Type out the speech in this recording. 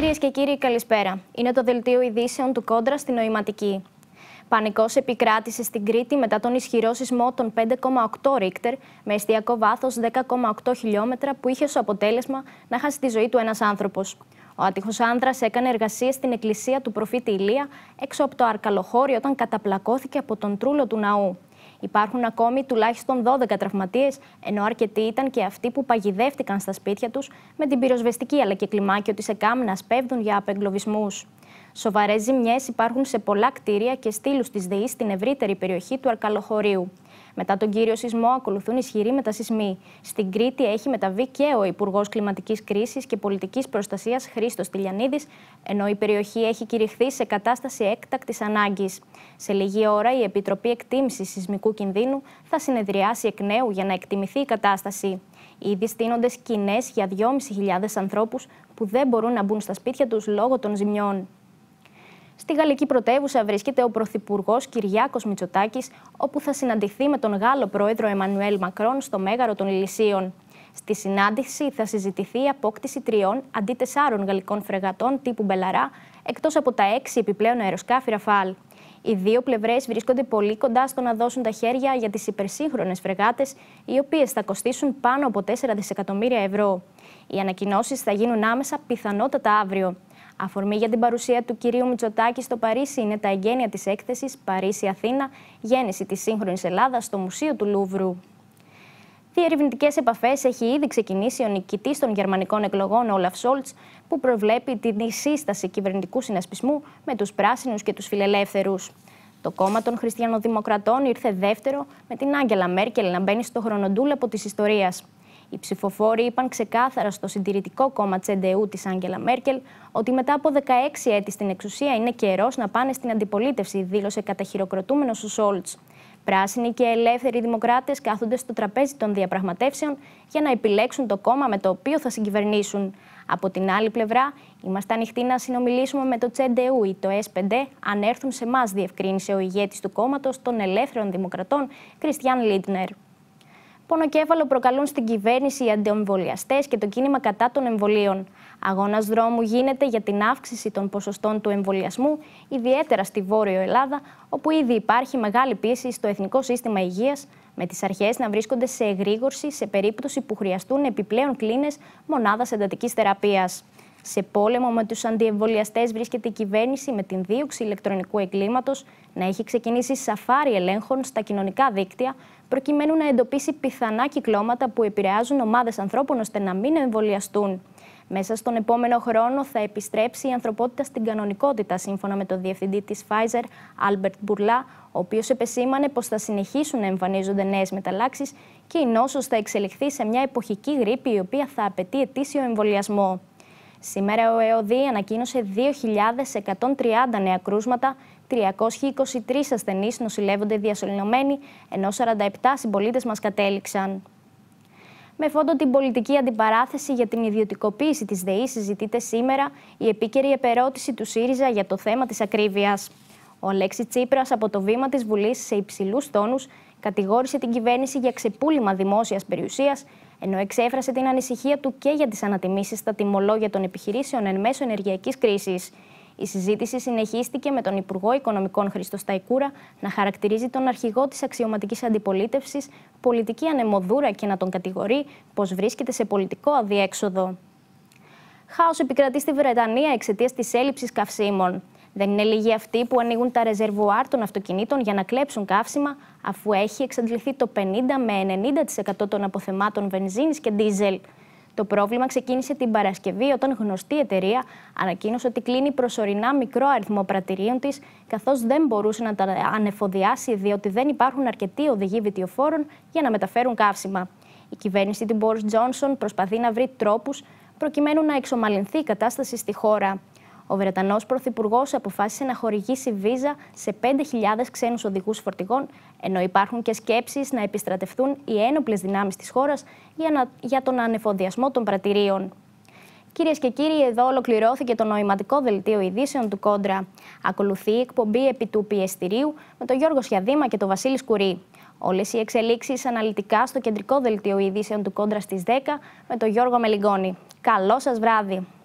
Κυρίες και κύριοι, καλησπέρα. Είναι το δελτίο ειδήσεων του Κόντρα στην Νοηματική. Πανικός επικράτησε στην Κρήτη μετά τον ισχυρό σεισμό των 5,8 Ρίκτερ με εστιακό βάθος 10,8 χιλιόμετρα που είχε ως αποτέλεσμα να χάσει τη ζωή του ένας άνθρωπος. Ο άτυχος άνδρας έκανε εργασίες στην εκκλησία του προφήτη Ηλία έξω από το Αρκαλοχώρι όταν καταπλακώθηκε από τον τρούλο του ναού. Υπάρχουν ακόμη τουλάχιστον 12 τραυματίες, ενώ αρκετοί ήταν και αυτοί που παγιδεύτηκαν στα σπίτια τους με την πυροσβεστική αλλά και κλιμάκιο της Εκάμνας πέφτουν για απεγκλωβισμούς. Σοβαρές ζημιές υπάρχουν σε πολλά κτίρια και στήλους της ΔΕΗ στην ευρύτερη περιοχή του Αρκαλοχωρίου. Μετά τον κύριο σεισμό, ακολουθούν ισχυροί μετασυσμοί. Στην Κρήτη έχει μεταβεί και ο Υπουργός Κλιματικής Κρίσης και Πολιτικής Προστασίας Χρήστος Τηλιανίδης, ενώ η περιοχή έχει κηρυχθεί σε κατάσταση έκτακτης ανάγκης. Σε λίγη ώρα, η Επιτροπή Εκτίμησης Σεισμικού Κινδύνου θα συνεδριάσει εκ νέου για να εκτιμηθεί η κατάσταση. Ήδη στείνονται σκηνές για 2.500 ανθρώπους που δεν μπορούν να μπουν στα σπίτια τους λόγω των ζημιών. Στη γαλλική πρωτεύουσα βρίσκεται ο Πρωθυπουργός Κυριάκος Μητσοτάκης, όπου θα συναντηθεί με τον Γάλλο πρόεδρο Εμμανουέλ Μακρόν στο μέγαρο των Ηλισίων. Στη συνάντηση θα συζητηθεί η απόκτηση τριών αντί τεσσάρων γαλλικών φρεγατών τύπου Μπελαρά, εκτός από τα έξι επιπλέον αεροσκάφη Ραφάλ. Οι δύο πλευρές βρίσκονται πολύ κοντά στο να δώσουν τα χέρια για τις υπερσύγχρονες φρεγάτες, οι οποίες θα κοστίσουν πάνω από 4 δισεκατομμύρια ευρώ. Οι ανακοινώσεις θα γίνουν άμεσα, πιθανότατα αύριο. Αφορμή για την παρουσία του κυρίου Μητσοτάκη στο Παρίσι είναι τα εγγένεια της έκθεσης Παρίσι-Αθήνα, γέννηση της σύγχρονης Ελλάδας στο Μουσείο του Λούβρου. Διερευνητικές επαφές έχει ήδη ξεκινήσει ο νικητής των γερμανικών εκλογών, Όλαφ Σόλτ, που προβλέπει την σύσταση κυβερνητικού συνασπισμού με τους πράσινους και τους φιλελεύθερους. Το κόμμα των Χριστιανοδημοκρατών ήρθε δεύτερο, με την Άγγελα Μέρκελ να μπαίνει στο χρονοτούλεπο της ιστορίας. Οι ψηφοφόροι είπαν ξεκάθαρα στο συντηρητικό κόμμα Τσεντεού της Άγγελα Μέρκελ ότι μετά από 16 έτη στην εξουσία είναι καιρός να πάνε στην αντιπολίτευση, δήλωσε καταχειροκροτούμενος ο Σόλτ. Πράσινοι και ελεύθεροι δημοκράτες κάθονται στο τραπέζι των διαπραγματεύσεων για να επιλέξουν το κόμμα με το οποίο θα συγκυβερνήσουν. Από την άλλη πλευρά, είμαστε ανοιχτοί να συνομιλήσουμε με το Τσεντεού ή το S5 αν έρθουν σε εμάς, διευκρίνησε ο ηγέτης του κόμματος των Ελεύθερων Δημοκρατών, Κριστιαν Λίτνερ. Πονοκέφαλο προκαλούν στην κυβέρνηση οι αντιεμβολιαστές και το κίνημα κατά των εμβολίων. Αγώνας δρόμου γίνεται για την αύξηση των ποσοστών του εμβολιασμού, ιδιαίτερα στη Βόρειο Ελλάδα, όπου ήδη υπάρχει μεγάλη πίεση στο Εθνικό Σύστημα Υγείας, με τις αρχές να βρίσκονται σε εγρήγορση σε περίπτωση που χρειαστούν επιπλέον κλίνες μονάδας εντατικής θεραπείας. Σε πόλεμο με τους αντιεμβολιαστές βρίσκεται η κυβέρνηση με την δίωξη ηλεκτρονικού εγκλήματος να έχει ξεκινήσει σαφάρι ελέγχων στα κοινωνικά δίκτυα, προκειμένου να εντοπίσει πιθανά κυκλώματα που επηρεάζουν ομάδες ανθρώπων ώστε να μην εμβολιαστούν. Μέσα στον επόμενο χρόνο θα επιστρέψει η ανθρωπότητα στην κανονικότητα, σύμφωνα με τον διευθυντή της Pfizer, Άλμπερτ Μπουρλά, ο οποίος επεσήμανε πως θα συνεχίσουν να εμφανίζονται νέες μεταλλάξεις και η νόσος θα εξελιχθεί σε μια εποχική γρήπη, η οποία θα απαιτεί ετήσιο εμβολιασμό. Σήμερα ο ΕΟΔΗ ανακοίνωσε 2.130 νέα κρούσματα 323 ασθενείς νοσηλεύονται διασωληνωμένοι, ενώ 47 συμπολίτες μας κατέληξαν. Με φόντο την πολιτική αντιπαράθεση για την ιδιωτικοποίηση της ΔΕΗ συζητείται σήμερα η επίκαιρη επερώτηση του ΣΥΡΙΖΑ για το θέμα της ακρίβειας. Ο Αλέξη Τσίπρας από το βήμα της Βουλής σε υψηλούς τόνους κατηγόρησε την κυβέρνηση για ξεπούλημα δημόσιας περιουσίας, ενώ εξέφρασε την ανησυχία του και για τις ανατιμήσεις στα τιμολόγια των επιχειρήσεων εν μέσω ενεργειακής κρίσης. Η συζήτηση συνεχίστηκε με τον Υπουργό Οικονομικών Χρήστο Σταϊκούρα να χαρακτηρίζει τον αρχηγό της αξιωματικής αντιπολίτευσης πολιτική ανεμοδούρα και να τον κατηγορεί πως βρίσκεται σε πολιτικό αδιέξοδο. Χάος επικρατεί στη Βρετανία εξαιτίας της έλλειψης καυσίμων. Δεν είναι λίγοι αυτοί που ανοίγουν τα ρεζερβουάρ των αυτοκινήτων για να κλέψουν καύσιμα, αφού έχει εξαντληθεί το 50 με 90% των αποθεμάτων βενζίνης και ντίζελ. Το πρόβλημα ξεκίνησε την Παρασκευή όταν γνωστή εταιρεία ανακοίνωσε ότι κλείνει προσωρινά μικρό αριθμό πρατηρίων της, καθώς δεν μπορούσε να τα ανεφοδιάσει διότι δεν υπάρχουν αρκετοί οδηγοί βιτιοφόρων για να μεταφέρουν καύσιμα. Η κυβέρνηση του Μπόρι Τζόνσον προσπαθεί να βρει τρόπους προκειμένου να εξομαλυνθεί η κατάσταση στη χώρα ο Βρετανός Πρωθυπουργός αποφάσισε να χορηγήσει βίζα σε 5.000 ξένους οδηγούς φορτηγών, ενώ υπάρχουν και σκέψεις να επιστρατευτούν οι ένοπλες δυνάμεις της χώρας για, τον ανεφοδιασμό των πρατηρίων. Κυρίες και κύριοι, εδώ ολοκληρώθηκε το νοηματικό δελτίο ειδήσεων του Κόντρα. Ακολουθεί η εκπομπή επί του πιεστηρίου με τον Γιώργο Σιαδήμα και τον Βασίλη Σκουρή. Όλες οι εξελίξεις αναλυτικά στο κεντρικό δελτίο ειδήσεων του Κόντρα στις 10 με τον Γιώργο Μελιγκόνη. Καλό σας βράδυ.